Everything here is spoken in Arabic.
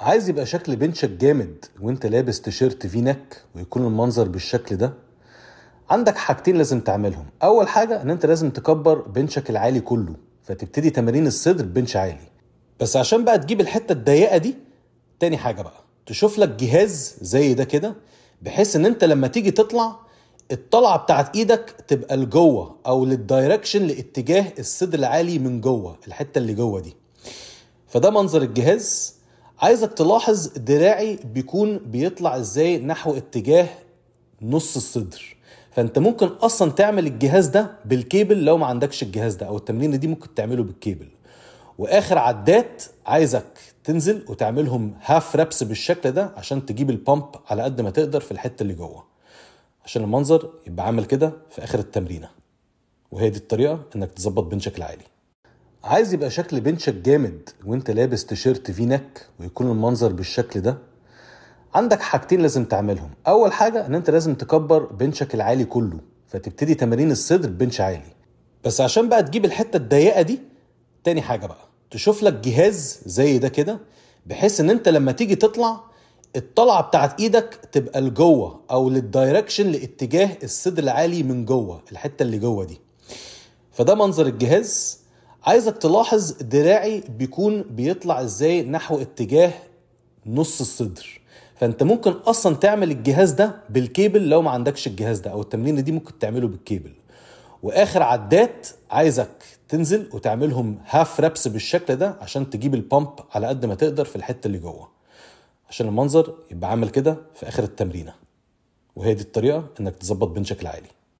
عايز يبقى شكل بنشك جامد وانت لابس تيشيرت في نك ويكون المنظر بالشكل ده عندك حاجتين لازم تعملهم اول حاجه ان انت لازم تكبر بنشك العالي كله فتبتدي تمارين الصدر بنش عالي بس عشان بقى تجيب الحته الضيقه دي تاني حاجه بقى تشوف لك جهاز زي ده كده بحيث ان انت لما تيجي تطلع الطلعه بتاعت ايدك تبقى لجوه او للدايركشن لاتجاه الصدر العالي من جوه الحته اللي جوه دي فده منظر الجهاز عايزك تلاحظ دراعي بيكون بيطلع ازاي نحو اتجاه نص الصدر فانت ممكن اصلا تعمل الجهاز ده بالكيبل لو ما عندكش الجهاز ده او التمرينه دي ممكن تعمله بالكيبل واخر عدات عايزك تنزل وتعملهم هاف رابس بالشكل ده عشان تجيب البامب على قد ما تقدر في الحته اللي جوه عشان المنظر يبقى عامل كده في اخر التمرينه وهي دي الطريقه انك تظبط بنشك العالي عايز يبقى شكل بنشك جامد وانت لابس تيشيرت في نك ويكون المنظر بالشكل ده عندك حاجتين لازم تعملهم اول حاجه ان انت لازم تكبر بنشك العالي كله فتبتدي تمارين الصدر بنش عالي بس عشان بقى تجيب الحته الضيقه دي تاني حاجه بقى تشوف لك جهاز زي ده كده بحيث ان انت لما تيجي تطلع الطلعه بتاعت ايدك تبقى لجوه او للدايركشن لاتجاه الصدر العالي من جوه الحته اللي جوه دي فده منظر الجهاز عايزك تلاحظ دراعي بيكون بيطلع ازاي نحو اتجاه نص الصدر فانت ممكن اصلا تعمل الجهاز ده بالكيبل لو ما عندكش الجهاز ده او التمرين دي ممكن تعمله بالكيبل واخر عدات عايزك تنزل وتعملهم هاف رابس بالشكل ده عشان تجيب البامب على قد ما تقدر في الحته اللي جوه عشان المنظر يبقى عامل كده في اخر التمرينه وهي دي الطريقه انك تظبط بنشك العالي